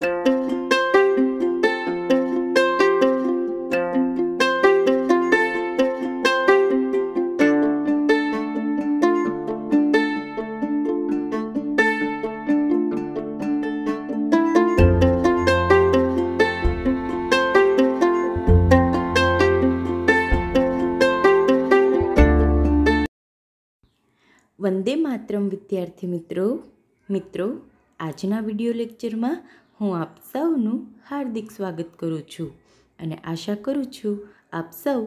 વંદે માતરમ વિદ્યાર્થી મિત્રો મિત્રો આજના વિડીયો લેક્ચરમાં હું આપ સૌનું હાર્દિક સ્વાગત કરું છું અને આશા કરું છું આપ સૌ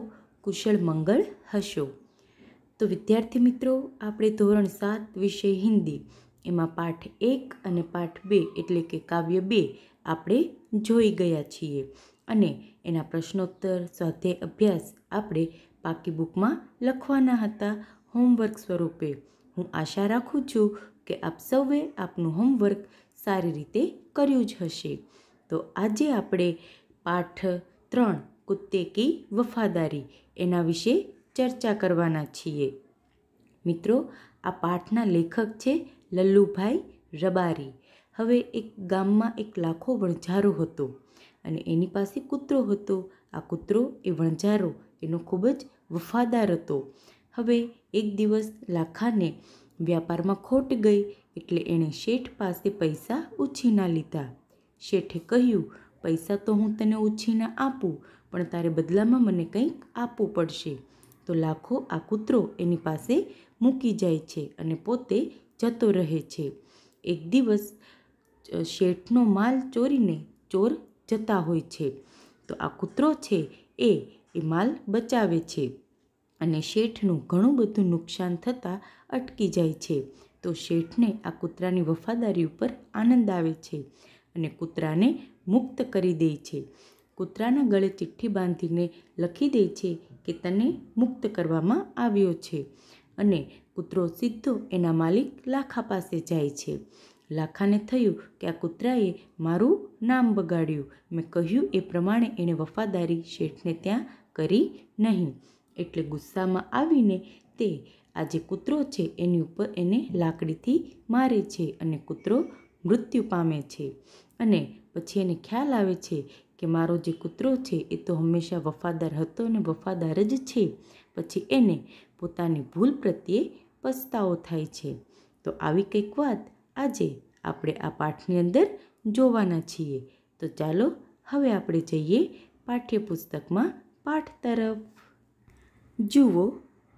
કુશળ મંગળ હશો તો વિદ્યાર્થી મિત્રો આપણે ધોરણ સાત વિષય હિન્દી એમાં પાઠ એક અને પાઠ બે એટલે કે કાવ્ય બે આપણે જોઈ ગયા છીએ અને એના પ્રશ્નોત્તર સ્વાધ્યાય અભ્યાસ આપણે પાકી બુકમાં લખવાના હતા હોમવર્ક સ્વરૂપે હું આશા રાખું છું કે આપ સૌએ આપનું હોમવર્ક સારી રીતે કર્યું જ હશે તો આજે આપણે પાઠ ત્રણ કુત્તે કી વફાદારી એના વિશે ચર્ચા કરવાના છીએ મિત્રો આ પાઠના લેખક છે લલ્લુભાઈ રબારી હવે એક ગામમાં એક લાખો વણઝારો હતો અને એની પાસે કૂતરો હતો આ કૂતરો એ વણઝારો એનો ખૂબ જ વફાદાર હતો હવે એક દિવસ લાખાને વ્યાપારમાં ખોટ ગઈ એટલે એણે શેઠ પાસે પૈસા ઉછીના લીધા શેઠે કહ્યું પૈસા તો હું તને ઉછીના આપું પણ તારે બદલામાં મને કંઈક આપવું પડશે તો લાખો આ કૂતરો એની પાસે મૂકી જાય છે અને પોતે જતો રહે છે એક દિવસ શેઠનો માલ ચોરીને ચોર જતા હોય છે તો આ કૂતરો છે એ એ માલ બચાવે છે અને શેઠનું ઘણું બધું નુકસાન થતાં અટકી જાય છે તો શેઠને આ કૂતરાની વફાદારી ઉપર આનંદ આવે છે અને કૂતરાને મુક્ત કરી દે છે કૂતરાના ગળે ચિઠ્ઠી બાંધીને લખી દે છે કે તને મુક્ત કરવામાં આવ્યો છે અને કૂતરો સીધો એના માલિક લાખા પાસે જાય છે લાખાને થયું કે આ કૂતરાએ મારું નામ બગાડ્યું મેં કહ્યું એ પ્રમાણે એણે વફાદારી શેઠને ત્યાં કરી નહીં એટલે ગુસ્સામાં આવીને તે આ જે કૂતરો છે એની ઉપર એને લાકડીથી મારે છે અને કૂતરો મૃત્યુ પામે છે અને પછી એને ખ્યાલ આવે છે કે મારો જે કૂતરો છે એ તો હંમેશા વફાદાર હતો અને વફાદાર જ છે પછી એને પોતાની ભૂલ પ્રત્યે પસ્તાવો થાય છે તો આવી કંઈક વાત આજે આપણે આ પાઠની અંદર જોવાના છીએ તો ચાલો હવે આપણે જઈએ પાઠ્યપુસ્તકમાં પાઠ તરફ જુઓ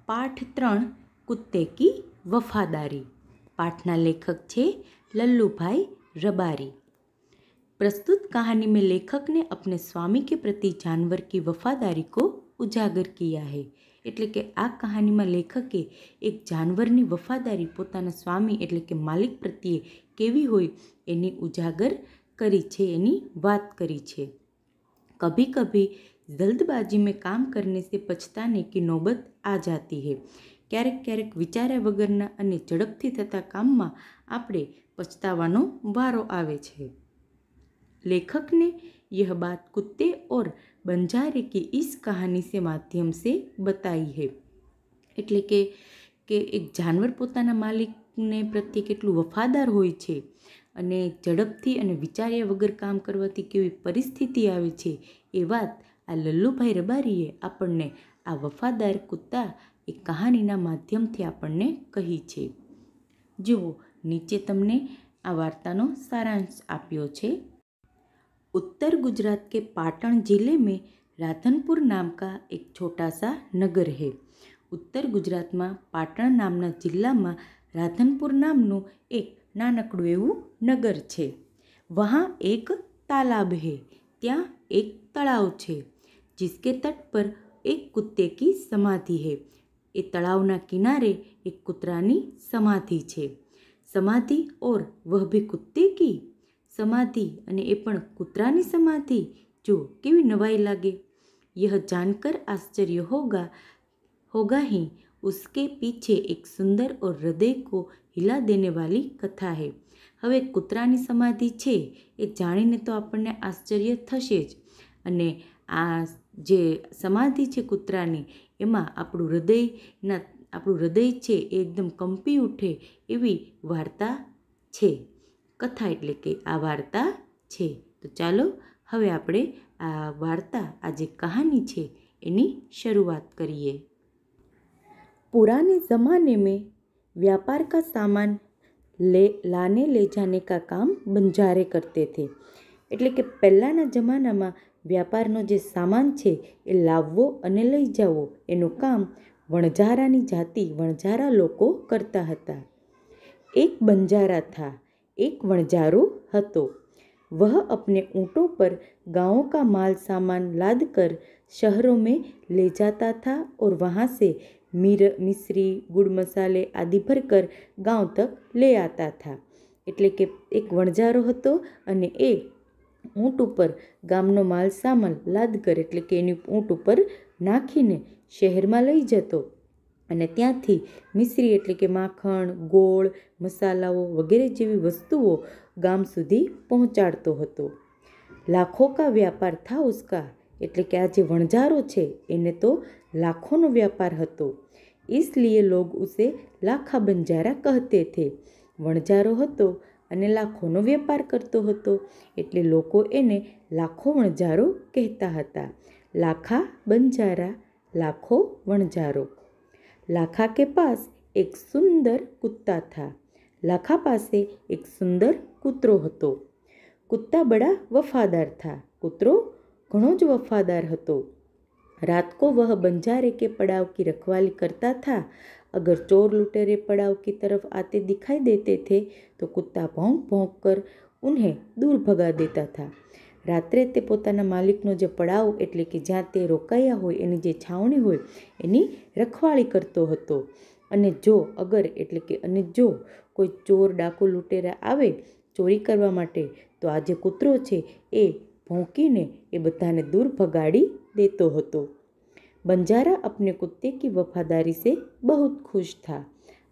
પાઠ ત્રણ कुत्ते की वफादारी पाठना लेखक छे लल्लू भाई रबारी प्रस्तुत कहानी में लेखक ने अपने स्वामी के प्रति जानवर की वफादारी को उजागर किया है એટલે કે આ કહાનીમાં લેખકે એક જાનવરની વફાદારી પોતાના સ્વામી એટલે કે માલિક પ્રત્યે કેવી હોય એની ઉજાગર કરી છે એની વાત કરી છે કભી કભી જલદબાજીમાં કામ કરને સે પછતાને કી નોબત આ જાતી હે ક્યારેક ક્યારેક વિચાર્યા વગરના અને ઝડપથી થતા કામમાં આપણે પછતાવાનો વારો આવે છે લેખકને ને બાત કુત્તે ઓર બંજારે बंजारे की કહાની कहानी से माध्यम से बताई એટલે કે કે એક જાનવર પોતાના માલિકને પ્રત્યે કેટલું વફાદાર હોય છે અને ઝડપથી અને વિચાર્યા વગર કામ કરવાથી કેવી પરિસ્થિતિ આવે છે એ વાત આ લલ્લુભાઈ રબારીએ આપણને આ વફાદાર કૂતા એ કહાનીના માધ્યમથી આપણને કહી છે જુઓ નીચે તમને આ વાર્તાનો સારાંશ આપ્યો છે ઉત્તર ગુજરાત કે પાટણ જિલ્લે મેં રાધનપુર નામ કા એક છોટા સા નગર હે ઉત્તર ગુજરાતમાં પાટણ નામના જિલ્લામાં રાધનપુર નામનું એક નાનકડું એવું નગર છે વહાં એક તાલાબ હે ત્યાં એક તળાવ છે જિસકે તટ પર એક કુત્તે કી સમાધિ હે એ તળાવના કિનારે એક કૂતરાની સમાધિ છે સમાધિ ઓર વહ ભી કુત્તે કી સમાધિ અને એ પણ કૂતરાની સમાધિ જો કેવી નવાઈ લાગે યહ જાનકર આશ્ચર્ય હોગા હોગા હી ઉસકે પીછે એક સુંદર ઓર હૃદય કો હિલા દેને વાલી કથા હે હવે કૂતરાની સમાધિ છે એ જાણીને તો આપણને આશ્ચર્ય થશે જ અને આ જે સમાધિ છે કૂતરાની એમાં આપણું હૃદયના આપણું હૃદય છે એ એકદમ કંપી ઉઠે એવી વાર્તા છે કથા એટલે કે આ વાર્તા છે તો ચાલો હવે આપણે આ વાર્તા આ જે કહાની છે એની શરૂઆત કરીએ પુરાને જમાને મેં વ્યાપાર કા સામાન લે લાને લે જાને કા કામ બંજારે કરતે થે એટલે કે પહેલાંના જમાનામાં વ્યાપારનો જે સામાન છે એ લાવવો અને લઈ જવો એનું કામ વણઝારાની જાતિ વણઝારા લોકો કરતા હતા એક બંજારા થા એક વણઝારો હતો વહ अपने ઊંટો પર गांवों કા માલ સામાન લાદ કર शहरों में ले जाता था और वहाँ से मीर मिश्री ગુડ મસાલે આદિ ભર કર ગાંવ તક લે આતા થા એટલે કે એક વણઝારો હતો અને એ ઊંટ ઉપર ગામનો માલ સામાન લાદગર એટલે કે એની ઊંટ ઉપર નાખીને શહેરમાં લઈ જતો અને ત્યાંથી મિશ્રી એટલે કે માખણ ગોળ મસાલાઓ વગેરે જેવી વસ્તુઓ ગામ સુધી પહોંચાડતો હતો લાખો કા વ્યાપાર થા ઉસકા એટલે કે આ જે વણઝારો છે એને તો લાખોનો વ્યાપાર હતો इसलिए લોગ ઉસે લાખા બંજારા કહેતે થે વણઝારો હતો અને લાખોનો વેપાર કરતો હતો એટલે લોકો એને લાખો વણઝારો કહેતા હતા લાખા બંજારા લાખો વણઝારો લાખા કે પાસ એક સુંદર કુત્તા થા લાખા પાસે એક સુંદર કૂતરો હતો કુત્તા બડા વફાદાર થા કૂતરો ઘણો જ વફાદાર હતો રાત કો વહ બંજારે કે પડાવ કી રખવાલી કરતા થા અગર ચોર लुटेरे પડાવ કી તરફ આતે दिखाई દેતે થે તો कुत्ता ભોંક ભોંક કર उन्हें દૂર ભગા દેતા થા રાત્રે તે પોતાના માલિકનો જે પડાવ એટલે કે જ્યાં તે રોકાયા હોય એની જે છાવણી હોય એની રખવાળી કરતો હતો અને જો અગર એટલે કે અને જો કોઈ ચોર ડાકુ લૂંટેરા આવે ચોરી કરવા માટે તો આ જે કૂતરો છે એ ભોંકીને એ બધાને દૂર ભગાડી દેતો હતો બંજારા અપને કુત્તે કી વફાદારી સે બહુત ખુશ થા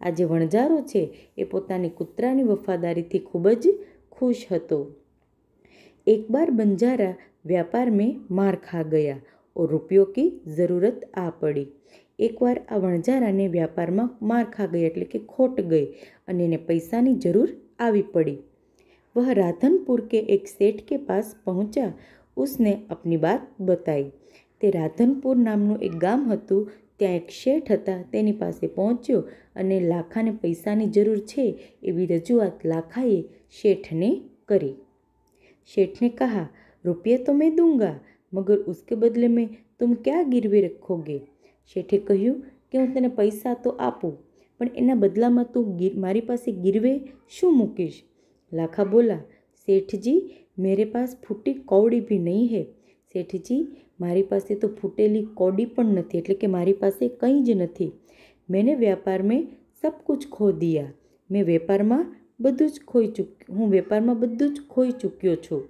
આ જે વણજારો છે એ પોતાની કૂતરાની વફાદારીથી ખૂબ જ ખુશ હતો એકવાર બંજારા વ્યાપાર મેં માર ખા ગયા ઓ રૂપિયો કી જરૂરત આ પડી એકવાર આ વણજારાને વ્યાપારમાં માર ખા ગઈ એટલે કે ખોટ ગઈ અને એને પૈસાની જરૂર આવી પડી વહ રાધનપુર કે એક શેઠ કે પાસ પહોંચા ઉસને અપની બાત બતાઈ તે રાધનપુર નામનું એક ગામ હતું ત્યાં એક શેઠ હતા તેની પાસે પહોંચ્યો અને લાખાને પૈસાની જરૂર છે એવી રજૂઆત લાખાએ શેઠને કરી શેઠને કહા રૂપિયા તો મેં દૂંગા મગર ઉસકે બદલે મેં તુમ ક્યાં ગીરવે રખોગે શેઠે કહ્યું કે હું તને પૈસા તો આપું પણ એના બદલામાં તું મારી પાસે ગીરવે શું મૂકીશ લાખા બોલા શેઠજી મેરે પાસ ફૂટી કૌડી બી નહીં હૈ तेची मारी पास ते तो फुटेली कोडी पण नथी એટલે કે મારી પાસે કંઈ જ નથી મેને વેપાર મે सब कुछ ખો દિયા મે વેપાર માં બધું જ ખોઈ ચૂક્યો હું વેપાર માં બધું જ ખોઈ ચૂક્યો છું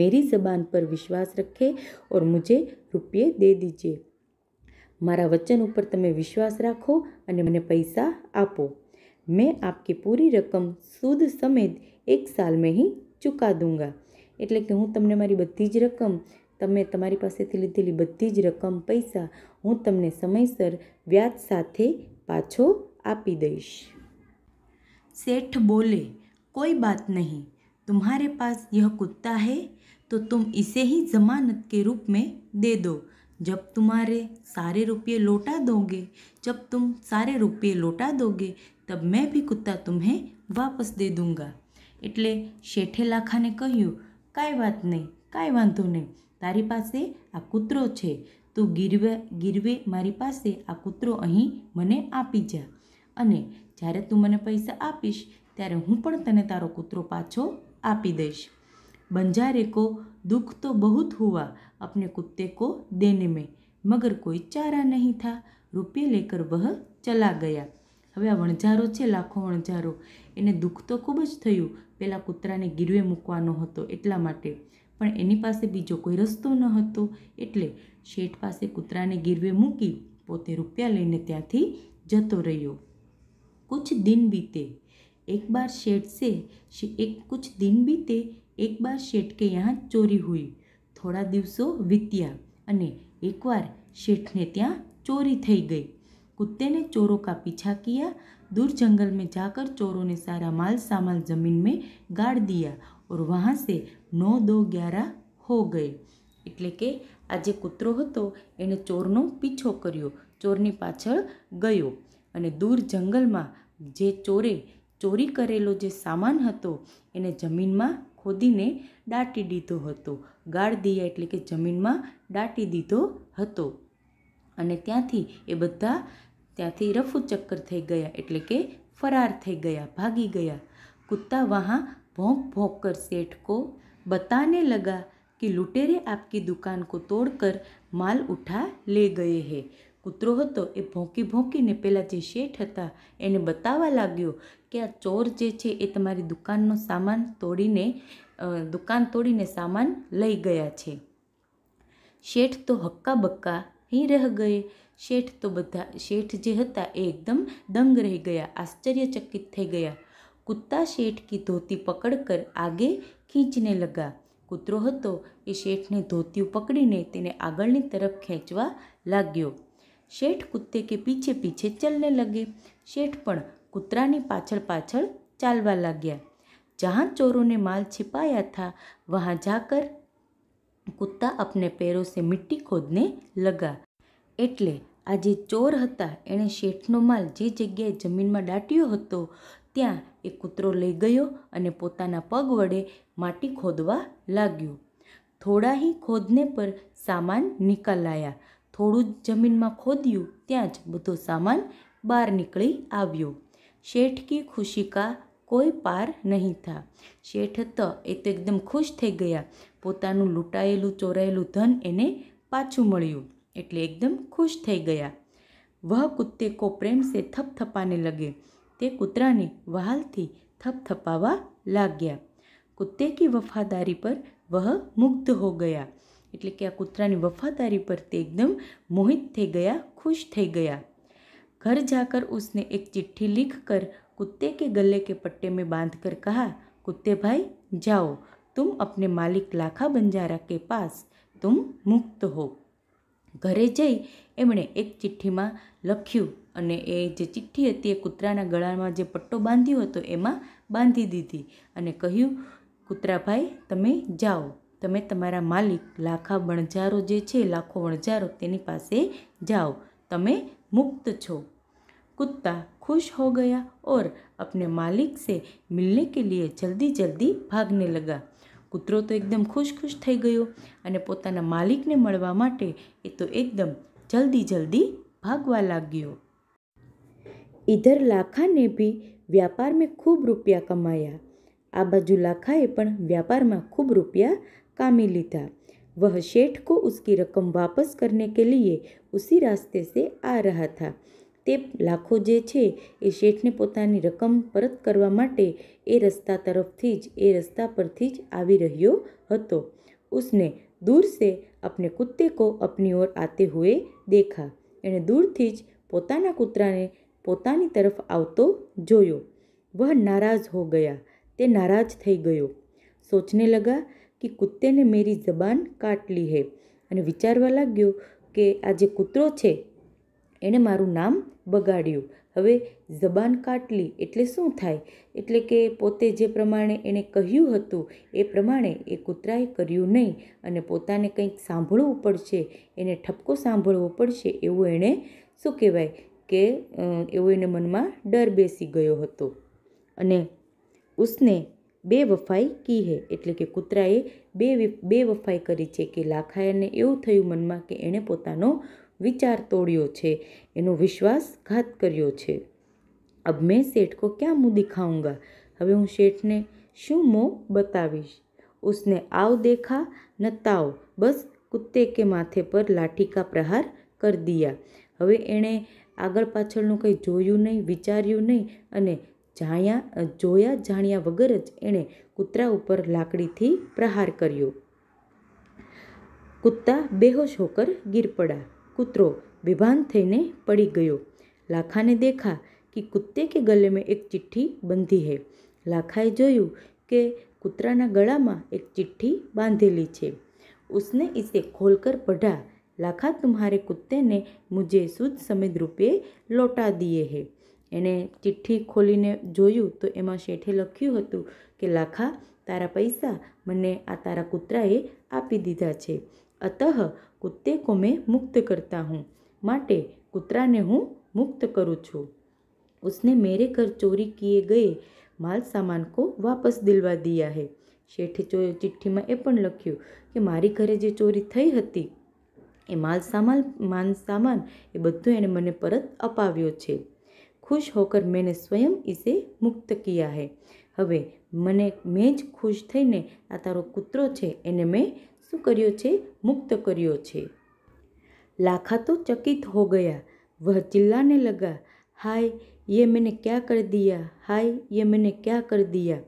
મેરી સબાન પર વિશ્વાસ રખે ઓર મુજે રૂપિયે દે દીજીએ મારા વચન ઉપર તમે વિશ્વાસ રાખો અને મને પૈસા આપો મે આપકી પૂરી રકમ સુદ સહિત 1 સાલ મે હી ચુકા દુંગા એટલે કે હું તમને મારી બધી જ રકમ તમે તમારી પાસેથી લીધેલી બધી જ રકમ પૈસા હું તમને સમયસર વ્યાજ સાથે પાછો આપી દઈશ શેઠ બોલે કોઈ વાત નહીં तुम्हारे पास यह कुत्ता है तो तुम इसे ही जमानत के रूप में दे दो जब तुम्हारे सारे रुपए लौटा दोगे जब तुम सारे रुपए लौटा दोगे तब मैं भी कुत्ता तुम्हें वापस दे दूंगा એટલે શેઠે લાખાને કહ્યું કાઈ વાત નહીં કાઈ વાત નહી તારી પાસે આ કૂતરો છે તું ગીરવે ગીરવે મારી પાસે આ કૂતરો અહીં મને આપી જા અને જ્યારે તું મને પૈસા આપીશ ત્યારે હું પણ તને તારો કૂતરો પાછો આપી દઈશ બંજારે કો દુઃખ તો બહુત હુઆ अपने कुत्ते को देने में મગર કોઈ ચારા નહીં થા રૂપિયે લેકર વહ ચલા ગયા હવે આ વણઝારો છે લાખો વણઝારો એને દુઃખ તો ખૂબ જ થયું પેલા કૂતરાને ગીરવે મૂકવાનો હતો એટલા માટે पण एनीपासे બીજો કોઈ રસ્તો ન હતો એટલે શેઠ પાસે કૂતરાને ગિરવે મૂકી પોતે રૂપિયા લઈને ત્યાંથી જતો રહ્યો. ਕੁਛ ਦਿਨ बीते. એકવાર શેઠ સે એક ਕੁਛ ਦਿન બીતે એકવાર શેઠ કે ત્યાં ચોરી हुई. થોડા દિવસો વીત્યા અને એકવાર શેઠને ત્યાં ચોરી થઈ ગઈ. કૂતરેને ચોરો કા પીછા કિયા. દૂર જંગલ મેં જાકર ચોરોને sara maal samal zameen me gaad diya. और वहाँ से नौ दो ग्यारह हो गए એટલે કે આ જે કૂતરો હતો એણે ચોરનો પીછો કર્યો ચોરની પાછળ ગયો અને દૂર જંગલમાં જે ચોરે ચોરી કરેલો જે સામાન હતો એને જમીનમાં ખોદીને દાટી દીધો હતો ગાળ દિયા એટલે કે જમીનમાં દાટી દીધો હતો અને ત્યાંથી એ બધા ત્યાંથી રફુ ચક્કર થઈ ગયા એટલે કે ફરાર થઈ ગયા ભાગી ગયા કૂતા વહાં भोंक भोंक कर सेठ को बताने लगा कि लुटेरे आपकी दुकान को तोड़कर માલ ઉઠા લે ગયે હે કૂતરો હતો એ ભોંકી ભોંકીને પહેલાં જે શેઠ હતા એને બતાવવા લાગ્યો કે આ ચોર જે છે એ તમારી દુકાનનો સામાન તોડીને દુકાન તોડીને સામાન લઈ ગયા છે શેઠ તો હક્કા બક્કા હી રહ ગયે શેઠ તો બધા શેઠ જે હતા એ એકદમ દંગ રહી ગયા આશ્ચર્યચકિત થઈ ગયા કૂદતા શેઠ કી ધોતી પકડ કર આગે ખીંચને લગા કૂતરો હતો એ શેઠને ધોતી પકડીને તેને આગળની તરફ ખેંચવા લાગ્યો શેઠ કૂદતે કે પીછે પીછે ચલને લગે શેઠ પણ કૂતરાની પાછળ પાછળ ચાલવા લાગ્યા જહાં ચોરોને માલ छिपाया હતા વહાં जाकर કૂતા अपने पैरों से मिट्टी ખોદને લગા એટલે આ જે ચોર હતા એણે શેઠનો માલ જે જગ્યાએ જમીનમાં દાટ્યો હતો ત્યાં એ કૂતરો લઈ ગયો અને પોતાના પગ વડે માટી ખોદવા લાગ્યો થોડા હી ખોદને પર સામાન નીકળાયા થોડું જ જમીનમાં ખોદ્યું ત્યાં જ બધો સામાન બહાર નીકળી આવ્યો શેઠ કી ખુશી કા કોઈ પાર નહીં થા શેઠ તો એ તો એકદમ ખુશ થઈ ગયા પોતાનું લૂંટાયેલું ચોરાયેલું ધન એને પાછું મળ્યું એટલે એકદમ ખુશ થઈ ગયા વહ કુત્તે કો પ્રેમ સે થપથપાને લગે તે કૂતરાને વહાલથી થપથપાવ લાગ્યા કૂતરાની વફાદારી પર વહ મુક્ત હો ગયા એટલે કે આ કૂતરાની વફાદારી પર તે એકદમ મોહિત થઈ ગયા ખુશ થઈ ગયા ઘર જઈકર ઉસને એક ચિઠ્ઠી લખકર કૂતતે કે ગлле કે પટ્ટે મે બાંધકર કહા કૂતતે ભાઈ જાઓ તુમ અપને માલિક લાખા બંજારા કે પાસ તુમ મુક્ત હો ઘરે જઈ એમણે એક ચિઠ્ઠી માં લખ્યું અને એ જે ચિઠ્ઠી હતી એ કૂતરાના ગળામાં જે પટ્ટો બાંધ્યો હતો એમાં બાંધી દીધી અને કહ્યું કૂતરાભાઈ તમે જાઓ તમે તમારા માલિક લાખા વણઝારો જે છે લાખો વણઝારો તેની પાસે જાઓ તમે મુક્ત છો कुत्ता ખુશ હો ગયા ઓર अपने માલિક સે મિલને કે લીએ જલ્દી જલ્દી ભાગને લગા કૂતરો તો એકદમ ખુશ ખુશ થઈ ગયો અને પોતાના માલિકને મળવા માટે એ તો એકદમ જલ્દી જલ્દી ભાગવા લાગ્યો ઇધર લાખાને ને ભી વ્યાપાર મેં ખૂબ રૂપિયા કમાયા આ બાજુ લાખાએ પણ વ્યાપારમાં ખૂબ રૂપિયા કામી લીધા વહ શેઠ કો ઉસકી રકમ વાપસ કરને કે લીએ उसी रास्ते સે આ રહા થા તે લાખો જે છે એ શેઠને પોતાની રકમ પરત કરવા માટે એ રસ્તા તરફથી જ એ રસ્તા પરથી જ આવી રહ્યો હતો ઉસને દૂર સે અપને કુત્તે કો અપની ઓર આતે હુએ દેખા એણે દૂરથી જ પોતાના કૂતરાને પોતાની તરફ આવતો જોયો વહ નારાજ હો ગયા તે નારાજ થઈ ગયો સોચને લગા કે કુત્તે મેરી જબાન કાટ લી હે અને વિચારવા લાગ્યો કે આ જે કૂતરો છે એણે મારું નામ બગાડ્યું હવે જબાન કાટલી એટલે શું થાય એટલે કે પોતે જે પ્રમાણે એણે કહ્યું હતું એ પ્રમાણે એ કૂતરાએ કર્યું નહીં અને પોતાને કંઈક સાંભળવું પડશે એને ઠપકો સાંભળવો પડશે એવું એણે શું કહેવાય કે એવો એને મનમાં ડર બેસી ગયો હતો અને ઉસને બેવફાઈ કી હે એટલે કે કૂતરાએ બે બે વફાઈ કરી છે કે લાખાયાને એવું થયું મનમાં કે એણે પોતાનો વિચાર તોડ્યો છે એનો વિશ્વાસઘાત કર્યો છે અબ મેં શેઠ કો ક્યાં મું દિખાઉંગા હવે હું શેઠને શું મો બતાવીશ ઉસને આવ દેખા ન તાવ બસ કુત્તે કે માથે પર લાઠી કા પ્રહાર કર દિયા હવે એણે આગળ પાછળનું કંઈ જોયું નહીં વિચાર્યું નહીં અને જાણ્યા જોયા જાણ્યા વગર જ એણે કૂતરા ઉપર લાકડીથી પ્રહાર કર્યો કૂતા બેહોશ હોકર ગીર પડ્યા કૂતરો બેભાન થઈને પડી ગયો લાખાને દેખા કે કૂતે કે ગલે મેં એક ચિઠ્ઠી બંધી હે લાખાએ જોયું કે કૂતરાના ગળામાં એક ચિઠ્ઠી બાંધેલી છે ઉસને ઇસે ખોલકર પઢા લાખા તુમ્હારે કુત્તેને મુજે શુદ્ધ સમિત રૂપે લોટા દીએ હે એણે ચિઠ્ઠી ખોલીને જોયું તો એમાં શેઠે લખ્યું હતું કે લાખા તારા પૈસા મને આ તારા કૂતરાએ આપી દીધા છે અતઃ કુત્તે કો મેં મુક્ત કરતા હું માટે કૂતરાને હું મુક્ત કરું છું ઉસને મેરે ઘર ચોરી किए ગયે માલ સામાન કો વાપસ દિલવા દિયા હે શેઠે ચિઠ્ઠીમાં એ પણ લખ્યું કે મારી ઘરે જે ચોરી થઈ હતી એ માલ સામાન માન સામાન એ બધું એણે મને પરત અપાવ્યો છે ખુશ હોકર મેને સ્વયં ઈસે મુક્ત કિયા હે હવે મને મેં જ ખુશ થઈને આ તારો કૂતરો છે એને મેં શું કર્યો છે મુક્ત કર્યો છે લાખા તો ચકિત હો ગયા વહ ચિલ્લાને લગા હાય યે મેને ક્યાં કર દિયા હાય યે મેને ક્યાં કર દિયા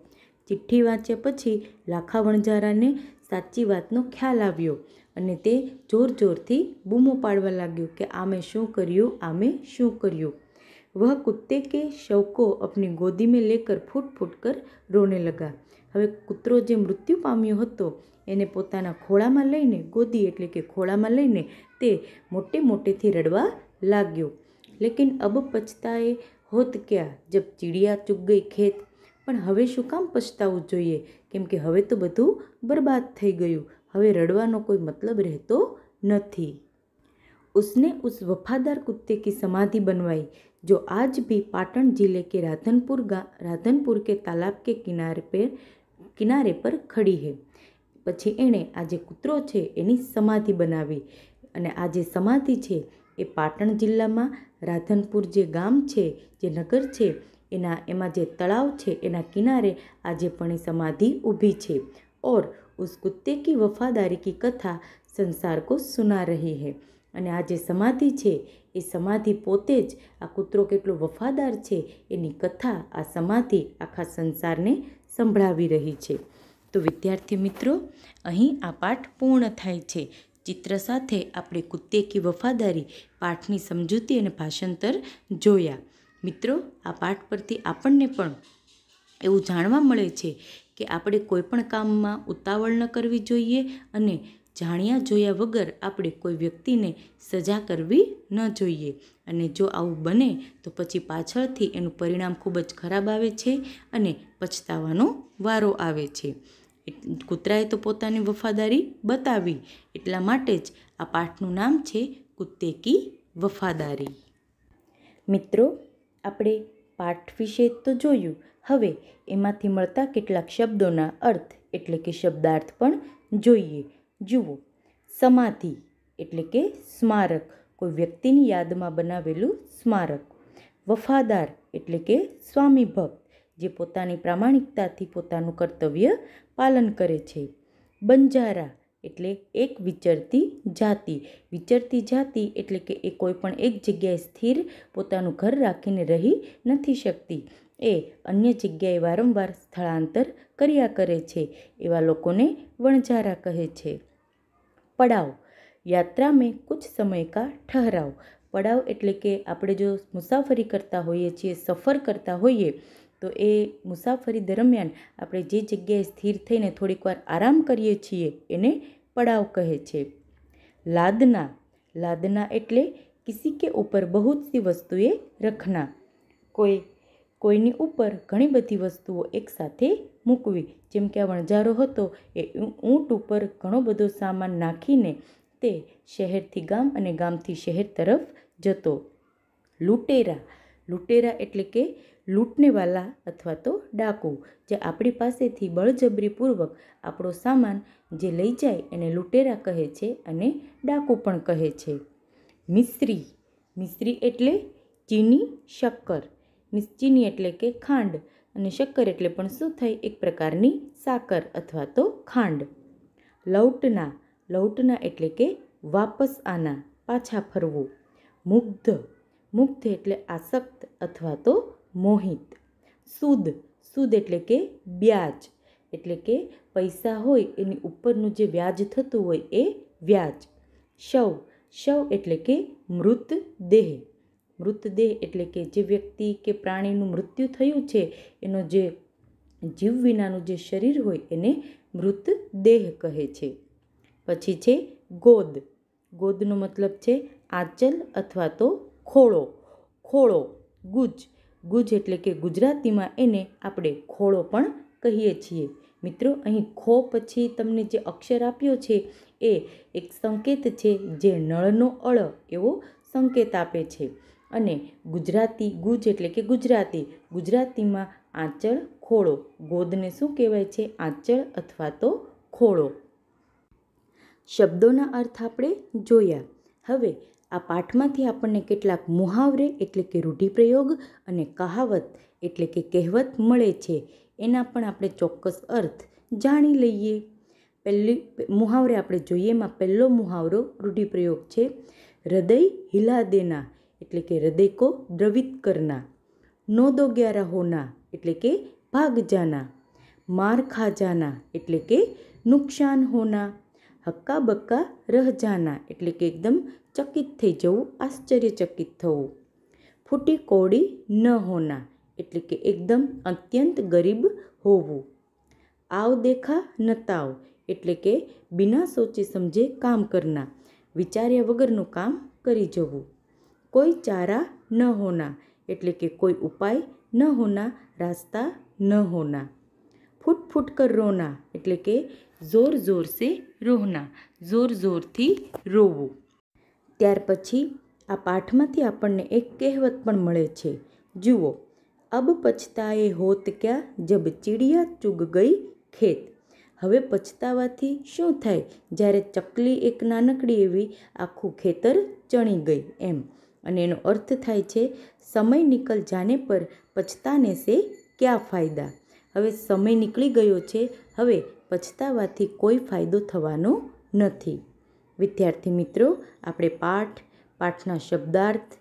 ચિઠ્ઠી વાંચ્યા પછી લાખા વણઝારાને સાચી વાતનો ખ્યાલ આવ્યો અને તે જોર જોરથી બૂમો પાડવા લાગ્યો કે આમે શું કર્યું આમે શું કર્યું વહ કુત્તે કે શવકો કો અપની ગોદી મેં લેકર ફૂટ ફૂટ કર રોને લગા હવે કૂતરો જે મૃત્યુ પામ્યો હતો એને પોતાના ખોળામાં લઈને ગોદી એટલે કે ખોળામાં લઈને તે મોટે મોટેથી રડવા લાગ્યો લેકિન અબ પછતાએ હોત ક્યાં જબ ચીડિયા ચૂક ગઈ ખેત પણ હવે શું કામ પછતાવું જોઈએ કેમ કે હવે તો બધું બરબાદ થઈ ગયું હવે રડવાનો કોઈ મતલબ રહેતો નથી ઉસને ઉસ વફાદાર कुत्ते કી સમાધિ બનવાઈ જો આજ भी પાટણ જિલ્લે કે રાધનપુર गा રાધનપુર કે તાલાબ કે કિનારે પર કિનારે પર ખડી હે પછી એણે આ જે કૂતરો છે એની સમાધિ બનાવી અને આ જે સમાધિ છે એ પાટણ જિલ્લામાં રાધનપુર જે ગામ છે જે નગર છે એના એમાં જે તળાવ છે એના કિનારે આજે પણ એ સમાધિ ઊભી છે ઓર उस कुत्ते की वफादारी की कथा संसार को सुना रही है અને આ જે સમાધિ છે એ સમાધિ પોતે જ આ કૂતરો કેટલો વફાદાર છે એની કથા આ સમાધિ આખા સંસારને સંભળાવી રહી છે તો વિદ્યાર્થી મિત્રો અહીં આ પાઠ પૂર્ણ થાય છે ચિત્ર સાથે આપણે કુત્તે કી વફાદારી પાઠની સમજૂતી અને ભાષાંતર જોયા મિત્રો આ પાઠ પરથી આપણને પણ એવું જાણવા મળે છે કે આપણે કોઈપણ કામમાં ઉતાવળ ન કરવી જોઈએ અને જાણ્યા જોયા વગર આપણે કોઈ વ્યક્તિને સજા કરવી ન જોઈએ અને જો આવું બને તો પછી પાછળથી એનું પરિણામ ખૂબ જ ખરાબ આવે છે અને પછતાવાનો વારો આવે છે કૂતરાએ તો પોતાની વફાદારી બતાવી એટલા માટે જ આ પાઠનું નામ છે કુત્તે કી વફાદારી મિત્રો આપણે પાઠ વિશે તો જોયું હવે એમાંથી મળતા કેટલાક શબ્દોના અર્થ એટલે કે શબ્દાર્થ પણ જોઈએ જુઓ સમાધિ એટલે કે સ્મારક કોઈ વ્યક્તિની યાદમાં બનાવેલું સ્મારક વફાદાર એટલે કે સ્વામી ભક્ત જે પોતાની પ્રામાણિકતાથી પોતાનું કર્તવ્ય પાલન કરે છે બંજારા એટલે એક વિચરતી જાતિ વિચરતી જાતિ એટલે કે એ કોઈ પણ એક જગ્યાએ સ્થિર પોતાનું ઘર રાખીને રહી નથી શકતી એ અન્ય જગ્યાએ વારંવાર સ્થળાંતર કર્યા કરે છે એવા લોકોને વણઝારા કહે છે પડાવ યાત્રા મેં કુછ સમય કા ઠહરાવ પડાવ એટલે કે આપણે જો મુસાફરી કરતા હોઈએ છીએ સફર કરતા હોઈએ તો એ મુસાફરી દરમિયાન આપણે જે જગ્યાએ સ્થિર થઈને થોડીક વાર આરામ કરીએ છીએ એને પડાવ કહે છે લાદના લાદના એટલે કિસી કે ઉપર બહુત સી વસ્તુએ રખના કોઈ કોઈની ઉપર ઘણી બધી વસ્તુઓ એકસાથે મૂકવી જેમ કે આ વણઝારો હતો એ ઊંટ ઉપર ઘણો બધો સામાન નાખીને તે શહેરથી ગામ અને ગામથી શહેર તરફ જતો લૂંટેરા લૂંટેરા એટલે કે લૂંટનેવાલા અથવા તો ડાકુ જે આપણી પાસેથી બળજબરીપૂર્વક આપણો સામાન જે લઈ જાય એને લૂંટેરા કહે છે અને ડાકુ પણ કહે છે મિસ્ત્રી મિસ્ત્રી એટલે ચીની શક્કર અને ચીની એટલે કે ખાંડ અને શક્કર એટલે પણ શું થાય એક પ્રકારની સાકર અથવા તો ખાંડ લૌટના લૌટના એટલે કે વાપસ આના પાછા ફરવું મુગ્ધ મુગ્ધ એટલે આસક્ત અથવા તો મોહિત સૂદ સૂદ એટલે કે વ્યાજ એટલે કે પૈસા હોય એની ઉપરનું જે વ્યાજ થતું હોય એ વ્યાજ શવ શવ એટલે કે મૃત દેહ મૃતદેહ એટલે કે જે વ્યક્તિ કે પ્રાણીનું મૃત્યુ થયું છે એનો જે જીવ વિનાનું જે શરીર હોય એને મૃતદેહ કહે છે પછી છે ગોદ ગોદનો મતલબ છે આંચલ અથવા તો ખોળો ખોળો ગુજ ગુજ એટલે કે ગુજરાતીમાં એને આપણે ખોળો પણ કહીએ છીએ મિત્રો અહીં ખો પછી તમને જે અક્ષર આપ્યો છે એ એક સંકેત છે જે નળનો અળ એવો સંકેત આપે છે અને ગુજરાતી ગુજ એટલે કે ગુજરાતી ગુજરાતીમાં આંચળ ખોળો ગોદને શું કહેવાય છે આંચળ અથવા તો ખોળો શબ્દોના અર્થ આપણે જોયા હવે આ પાઠમાંથી આપણને કેટલાક મુહાવરે એટલે કે રૂઢિપ્રયોગ અને કહાવત એટલે કે કહેવત મળે છે એના પણ આપણે ચોક્કસ અર્થ જાણી લઈએ પહેલી મુહાવરે આપણે જોઈએ એમાં પહેલો મુહાવરો રૂઢિપ્રયોગ છે હૃદય હિલા દેના એટલે કે હૃદયકો દ્રવિત કરના નો દો હોના એટલે કે ભાગ જાના માર ખા જાના એટલે કે નુકસાન હોના હક્કા બક્કા રહ જાના એટલે કે એકદમ ચકિત થઈ જવું આશ્ચર્યચકિત થવું ફૂટી કોડી ન હોના એટલે કે એકદમ અત્યંત ગરીબ હોવું આવ દેખા નતાવ એટલે કે બિના સોચે સમજે કામ કરના વિચાર્યા વગરનું કામ કરી જવું કોઈ ચારા ન હોના એટલે કે કોઈ ઉપાય ન હોના રાસ્તા ન હોના ફૂટ ફૂટ કર રોના એટલે કે જોર જોર સે રોના જોર જોરથી રોવું ત્યાર પછી આ પાઠમાંથી આપણને એક કહેવત પણ મળે છે જુઓ અબ પછતાએ હોત ક્યાં જબ ચીડિયા ચૂગ ગઈ ખેત હવે પછતાવાથી શું થાય જ્યારે ચકલી એક નાનકડી એવી આખું ખેતર ચણી ગઈ એમ અને એનો અર્થ થાય છે સમય નીકળ જાને પર પછતાને સે ક્યાં ફાયદા હવે સમય નીકળી ગયો છે હવે પછતાવાથી કોઈ ફાયદો થવાનો નથી વિદ્યાર્થી મિત્રો આપણે પાઠ પાઠના શબ્દાર્થ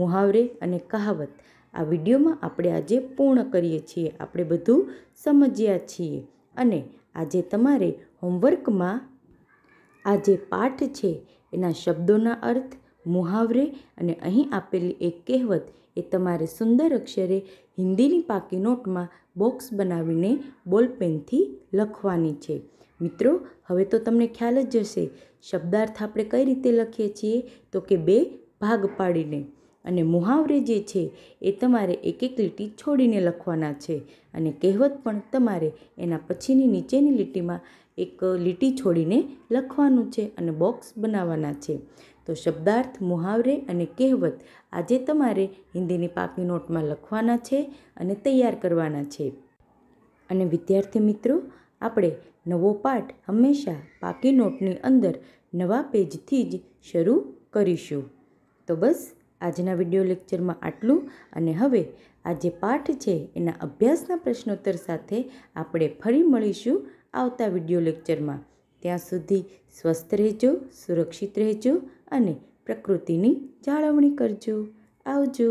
મુહાવરે અને કહાવત આ વિડીયોમાં આપણે આજે પૂર્ણ કરીએ છીએ આપણે બધું સમજ્યા છીએ અને આજે તમારે હોમવર્કમાં આ જે પાઠ છે એના શબ્દોના અર્થ મુહાવરે અને અહીં આપેલી એક કહેવત એ તમારે સુંદર અક્ષરે હિન્દીની પાકી નોટમાં બોક્સ બનાવીને બોલપેનથી લખવાની છે મિત્રો હવે તો તમને ખ્યાલ જ હશે શબ્દાર્થ આપણે કઈ રીતે લખીએ છીએ તો કે બે ભાગ પાડીને અને મુહાવરે જે છે એ તમારે એક એક લીટી છોડીને લખવાના છે અને કહેવત પણ તમારે એના પછીની નીચેની લીટીમાં એક લીટી છોડીને લખવાનું છે અને બોક્સ બનાવવાના છે તો શબ્દાર્થ મુહાવરે અને કહેવત આજે તમારે હિન્દીની પાકી નોટમાં લખવાના છે અને તૈયાર કરવાના છે અને વિદ્યાર્થી મિત્રો આપણે નવો પાઠ હંમેશા પાકી નોટની અંદર નવા પેજથી જ શરૂ કરીશું તો બસ આજના વિડીયો લેક્ચરમાં આટલું અને હવે આ જે પાઠ છે એના અભ્યાસના પ્રશ્નોત્તર સાથે આપણે ફરી મળીશું આવતા વિડીયો લેક્ચરમાં ત્યાં સુધી સ્વસ્થ રહેજો સુરક્ષિત રહેજો અને પ્રકૃતિની જાળવણી કરજો આવજો